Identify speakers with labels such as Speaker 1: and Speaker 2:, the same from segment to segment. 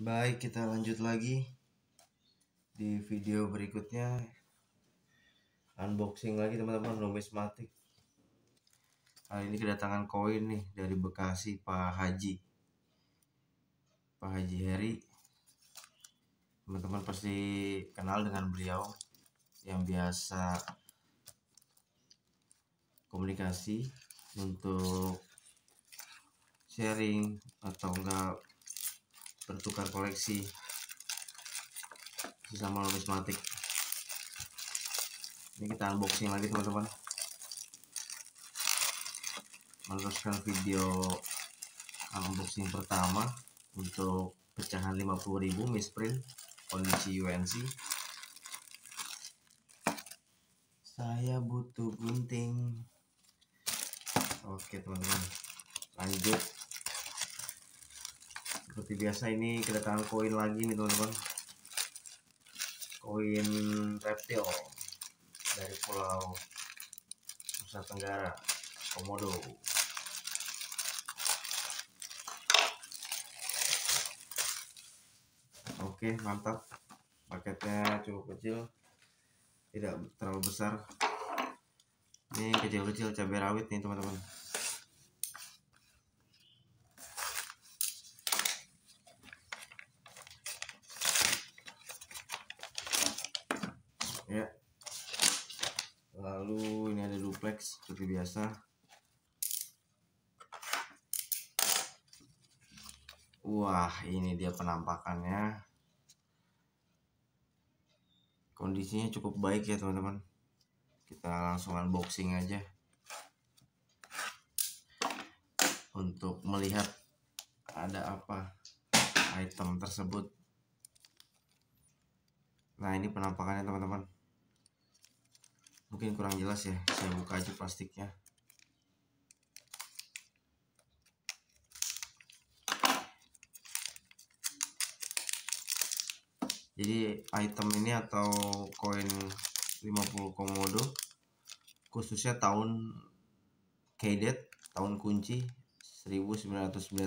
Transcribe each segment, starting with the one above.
Speaker 1: Baik, kita lanjut lagi di video berikutnya. Unboxing lagi teman-teman numismatik. Kali ini kedatangan koin nih dari Bekasi Pak Haji. Pak Haji Heri. Teman-teman pasti kenal dengan beliau yang biasa komunikasi untuk sharing atau enggak bertukar koleksi sesama numismatik ini kita unboxing lagi teman-teman meneruskan video unboxing pertama untuk pecahan 50.000 misprint kondisi UNC saya butuh gunting oke teman-teman lanjut seperti biasa ini kedatangan koin lagi nih teman-teman koin reptil dari pulau Nusa Tenggara Komodo oke mantap paketnya cukup kecil tidak terlalu besar ini kecil-kecil cabai rawit nih teman-teman ya lalu ini ada duplex seperti biasa wah ini dia penampakannya kondisinya cukup baik ya teman-teman kita langsung unboxing aja untuk melihat ada apa item tersebut nah ini penampakannya teman-teman mungkin kurang jelas ya saya buka aja plastiknya jadi item ini atau koin 50 komodo khususnya tahun Kaidet tahun kunci 1997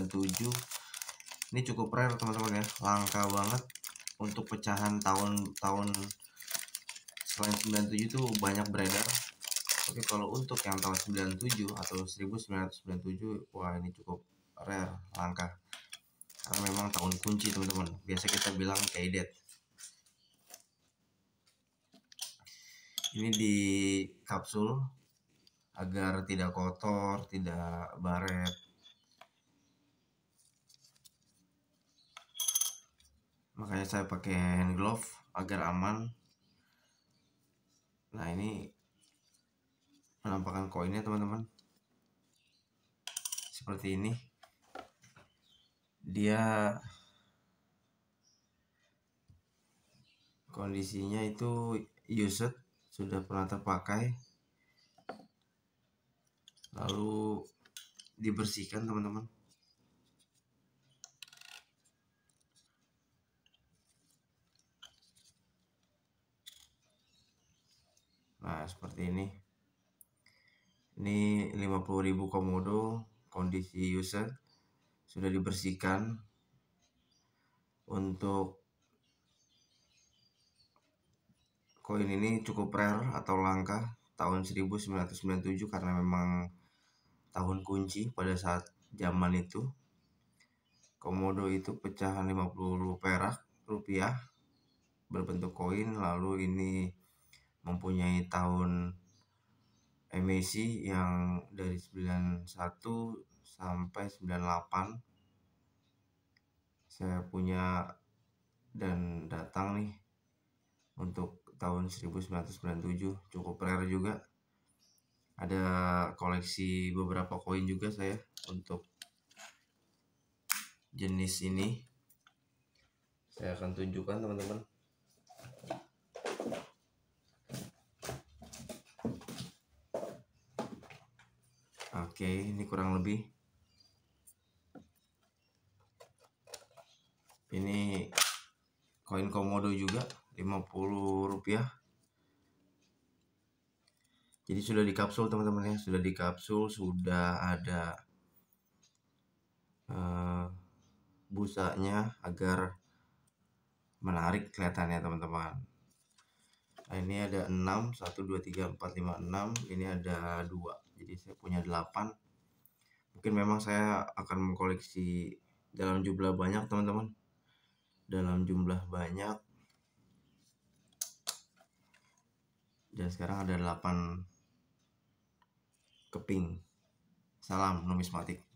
Speaker 1: ini cukup rare teman-teman ya langka banget untuk pecahan tahun-tahun selain 97 itu banyak beredar tapi kalau untuk yang tahun 97 atau 1997 wah ini cukup rare langka karena memang tahun kunci teman-teman biasa kita bilang kaidet. ini di kapsul agar tidak kotor tidak baret makanya saya pakai hand glove agar aman nah ini penampakan koinnya teman-teman seperti ini dia kondisinya itu used sudah pernah terpakai lalu dibersihkan teman-teman Nah, seperti ini. Ini 50.000 komodo kondisi user sudah dibersihkan untuk koin ini cukup rare atau langka tahun 1997 karena memang tahun kunci pada saat zaman itu komodo itu pecahan 50 perak rupiah berbentuk koin lalu ini mempunyai tahun emisi yang dari 91 sampai 98 saya punya dan datang nih untuk tahun 1997 cukup rare juga ada koleksi beberapa koin juga saya untuk jenis ini saya akan tunjukkan teman-teman Oke, ini kurang lebih. Ini koin komodo juga 50 rupiah. Jadi sudah di kapsul teman-teman ya, sudah di kapsul, sudah ada uh, busanya agar menarik kelihatannya teman-teman. Nah, ini ada 6, 1, 2, 3, 4, 5, 6. Ini ada 2 jadi saya punya 8 mungkin memang saya akan mengkoleksi dalam jumlah banyak teman-teman dalam jumlah banyak dan sekarang ada 8 keping salam numismatik